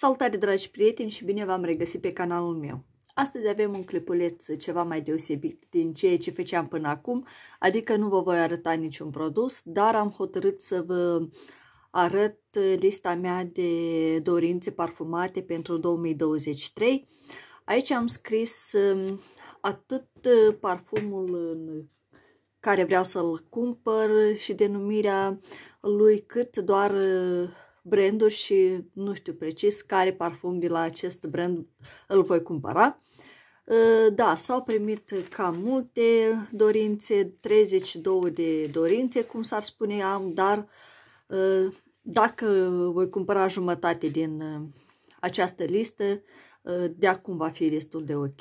Salutare dragi prieteni și bine v-am regăsit pe canalul meu. Astăzi avem un clipuleț ceva mai deosebit din ceea ce făceam până acum, adică nu vă voi arăta niciun produs, dar am hotărât să vă arăt lista mea de dorințe parfumate pentru 2023. Aici am scris um, atât uh, parfumul în care vreau să-l cumpăr și denumirea lui cât doar uh, branduri și nu știu precis care parfum de la acest brand îl voi cumpăra. Uh, da, s-au primit cam multe dorințe, 32 de dorințe, cum s-ar spune am, dar uh, dacă voi cumpăra jumătate din uh, această listă, de acum va fi destul de ok.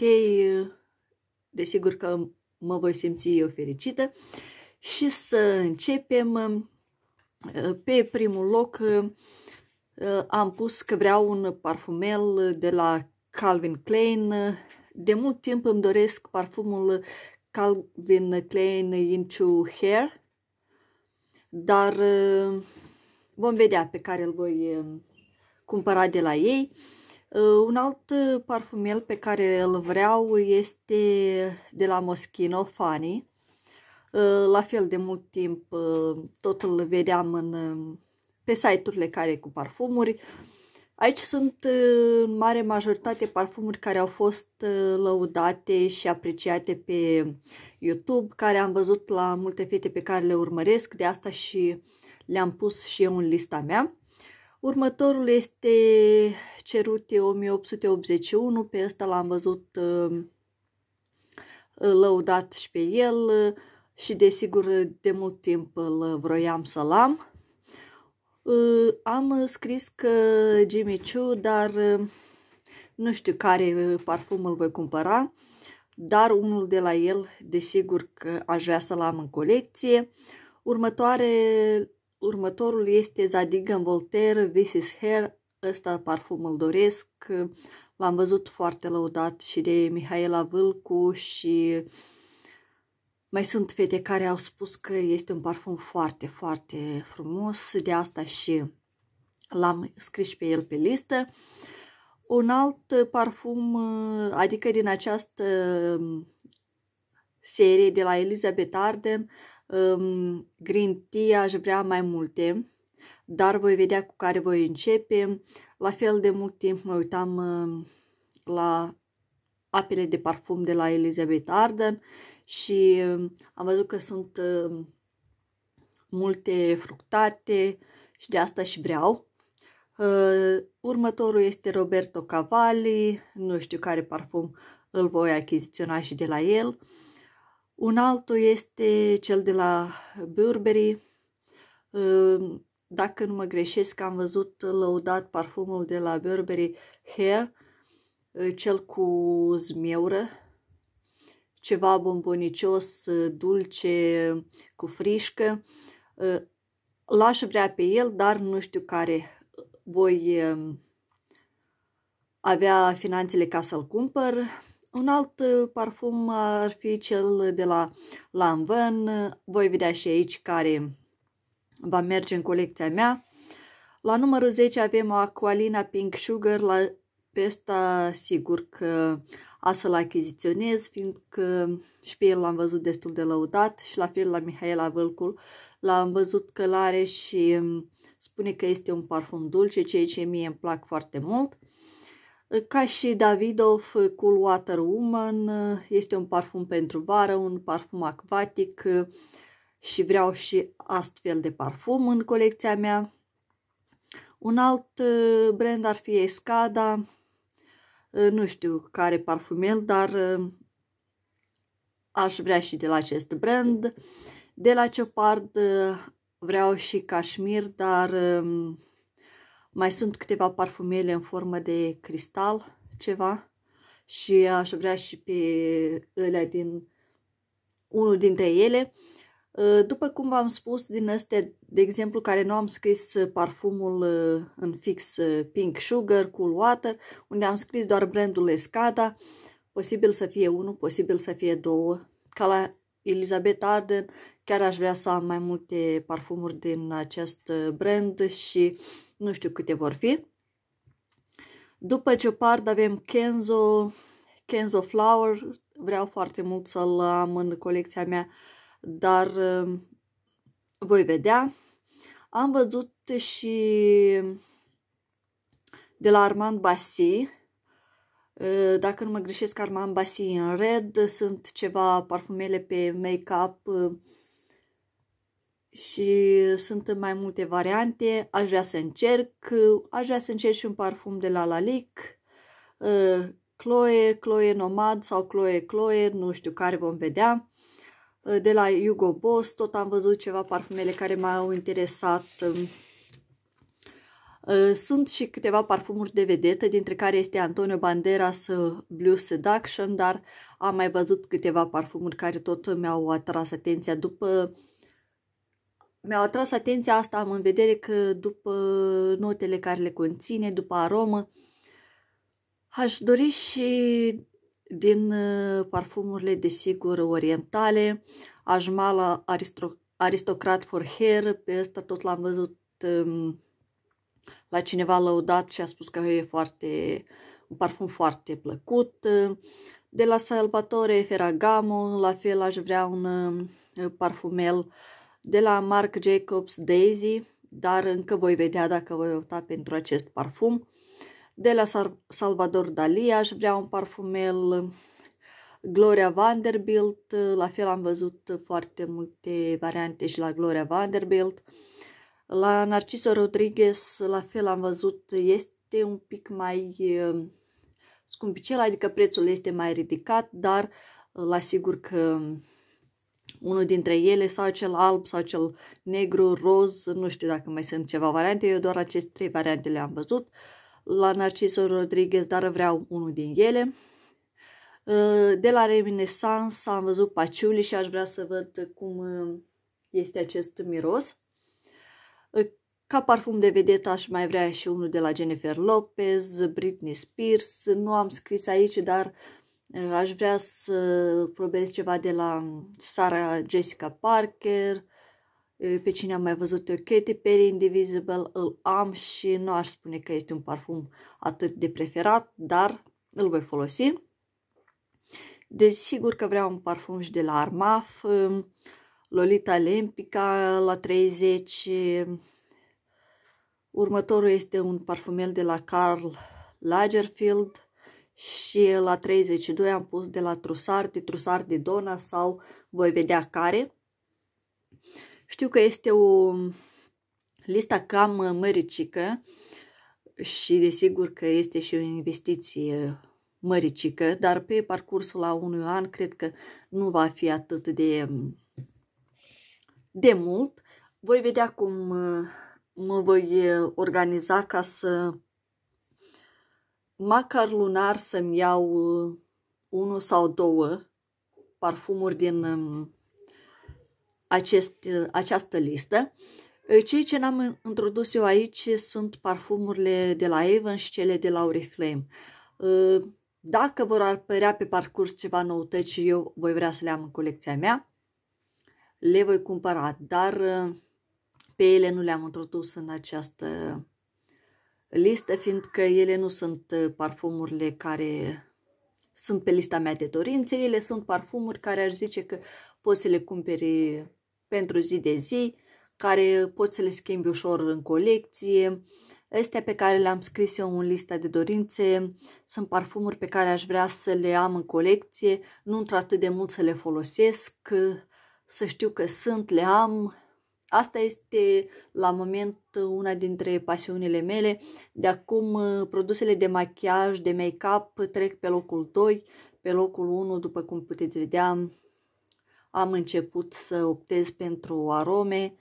Desigur că mă voi simți eu fericită. Și să începem pe primul loc uh, am pus că vreau un parfumel de la Calvin Klein. De mult timp îmi doresc parfumul Calvin Klein Into Hair, dar uh, vom vedea pe care îl voi uh, cumpăra de la ei. Un alt parfumel pe care îl vreau este de la Moschino Fanny Eh, la fel de mult timp eh, tot îl vedeam în, eh, pe site-urile care cu parfumuri. Aici sunt în mare majoritate parfumuri care au fost lăudate și apreciate pe YouTube, care am văzut la multe fete pe care le urmăresc, de asta și le-am pus și eu în lista mea. Următorul este Cerute 1881, pe ăsta l-am văzut lăudat și pe el și desigur de mult timp îl vroiam să-l am. Am scris că Jimmy Choo, dar nu știu care parfum îl voi cumpăra, dar unul de la el desigur că aș vrea să-l am în colecție. Următoare, următorul este Zadig Voltaire is Hair, ăsta parfum îl doresc, l-am văzut foarte lăudat și de Mihaela Vâlcu și uh, mai sunt fete care au spus că este un parfum foarte, foarte frumos, de asta și l-am scris pe el pe listă. Un alt parfum, adică din această serie de la Elizabeth Arden, um, Green Tea, aș vrea mai multe, dar voi vedea cu care voi începe. La fel de mult timp mă uitam um, la apele de parfum de la Elizabeth Arden și um, am văzut că sunt um, multe fructate și de asta și vreau. Uh, următorul este Roberto Cavalli, nu știu care parfum îl voi achiziționa și de la el. Un altul este cel de la Burberry. Uh, dacă nu mă greșesc, am văzut lăudat parfumul de la Burberry Hair, uh, cel cu zmeură, ceva bombonicios, ă, dulce, cu frișcă. Ă, l-aș vrea pe el, dar nu știu care voi ă, avea finanțele ca să-l cumpăr. Un alt parfum ar fi cel de la Lanvin. Voi vedea și aici care va merge în colecția mea. La numărul 10 avem o Aqualina Pink Sugar. La pesta sigur că a să-l achiziționez, fiindcă și pe el l-am văzut destul de lăudat și la fel la Mihaela Vâlcul l-am văzut că l-are și spune că este un parfum dulce, ceea ce mie îmi plac foarte mult. Ca și Davidoff Cool Water Woman, este un parfum pentru vară, un parfum acvatic și vreau și astfel de parfum în colecția mea. Un alt brand ar fi Escada, Eh, nu știu care parfumel, dar eh, aș vrea și de la acest brand. De la ceopard eh, vreau și cașmir, dar mai sunt câteva parfumele în formă de cristal, ceva. Și aș vrea și pe ele din unul dintre ele. Uh, după cum v-am spus, din astea, de exemplu, care nu am scris uh, parfumul uh, în fix Pink Sugar, Cool Water, unde am scris doar brandul Escada, posibil să fie unul, posibil să fie două. Ca la Elizabeth Arden, chiar aș vrea să am mai multe parfumuri din acest brand și nu știu câte vor fi. După Ciopard avem Kenzo, Kenzo Flower, vreau foarte mult să-l am în colecția mea uh, dar um, voi vedea. Am văzut și de la Armand Basi, uh, dacă nu mă greșesc, Armand Basi în red, sunt ceva parfumele pe make-up uh, și sunt în mai multe variante. Aș vrea să încerc, aș vrea să încerc și un parfum de la Lalique uh, Chloe, Chloe Nomad sau Chloe Chloe, nu știu care vom vedea. Eh, de la Hugo Boss tot am văzut ceva parfumele care m-au interesat. Um, eh, sunt și câteva parfumuri de vedetă, dintre care este Antonio Banderas eh, Blue Seduction, dar am mai văzut câteva parfumuri care tot mi-au atras atenția. După mi-au atras atenția asta, am în vedere că după notele care le conține, după aromă, aș dori și din uh, parfumurile, desigur, orientale, ajmala aristocrat for hair, pe ăsta tot l-am văzut um, la cineva lăudat și a spus că e foarte, un parfum foarte plăcut. Uh, de la Salvatore Ferragamo, la fel aș vrea un uh, parfumel de la Marc Jacobs Daisy, dar încă voi vedea dacă voi opta pentru acest parfum de la Salvador Dali aș vrea un parfumel Gloria Vanderbilt, la fel am văzut foarte multe variante și la Gloria Vanderbilt. La Narciso Rodriguez, la fel am văzut, este un pic mai scumpicel, adică prețul este mai ridicat, dar la sigur că unul dintre ele sau cel alb sau cel negru, roz, nu știu dacă mai sunt ceva variante, eu doar aceste trei variante le-am văzut. Uh, la Narciso Rodriguez, dar vreau unul din ele. Uh, de la Reminiscence am văzut paciuli și aș vrea să văd cum uh, este acest miros. Uh, ca parfum de vedetă aș mai vrea și unul de la Jennifer Lopez, Britney Spears. Nu am scris aici, dar aș vrea să probez ceva de la um, Sara Jessica Parker, Ă, pe cine am mai văzut eu? Katy Perry Indivisible îl am și nu aș spune că este un parfum atât de preferat, dar îl voi folosi. Desigur că vreau un parfum și de la Armaf, ă, Lolita Lempica la 30, următorul este un parfumel de la Carl Lagerfeld, și la 32 am pus de la trusard, de de Dona sau voi vedea care. Știu că este o lista cam măricică și desigur că este și o investiție măricică, dar pe parcursul la unui an cred că nu va fi atât de, de mult. Voi vedea cum mă voi organiza ca să macar lunar să-mi iau unul sau două parfumuri din acest, această listă. Cei ce n-am introdus eu aici sunt parfumurile de la Avon și cele de la Oriflame. Dacă vor apărea pe parcurs ceva noutăți și eu voi vrea să le am în colecția mea, le voi cumpăra, dar pe ele nu le-am introdus în această listă, fiindcă ele nu sunt parfumurile care sunt pe lista mea de dorințe, ele sunt parfumuri care aș zice că poți să le cumperi pentru zi de zi, care pot să le schimbi ușor în colecție. Astea pe care le-am scris eu în lista de dorințe sunt parfumuri pe care aș vrea să le am în colecție, nu într atât de mult să le folosesc, să știu că sunt, le am. Asta este la moment una dintre pasiunile mele. De acum produsele de machiaj, de make-up trec pe locul 2, pe locul 1, după cum puteți vedea, am început să optez pentru arome,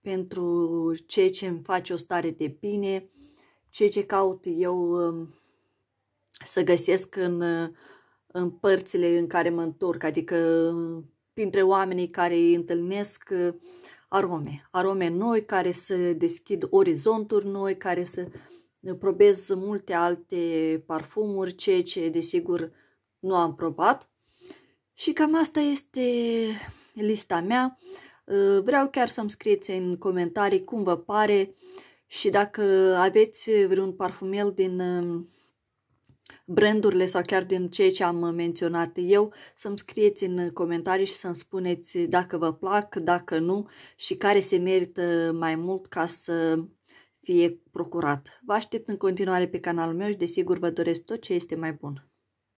pentru ceea ce îmi face o stare de bine, ceea ce caut eu um, să găsesc în, în părțile în care mă întorc, adică printre oamenii care îi întâlnesc uh, arome, arome noi care să deschid orizonturi noi, care să uh, probez multe alte parfumuri, ceea ce desigur nu am probat și cam asta este lista mea. Uh, vreau chiar să-mi scrieți în comentarii cum vă pare și dacă aveți vreun parfumel din uh, brandurile sau chiar din ceea ce am menționat eu, să-mi scrieți în comentarii și să-mi spuneți dacă vă plac, dacă nu și care se merită mai mult ca să fie procurat. Vă aștept în continuare pe canalul meu și desigur vă doresc tot ce este mai bun.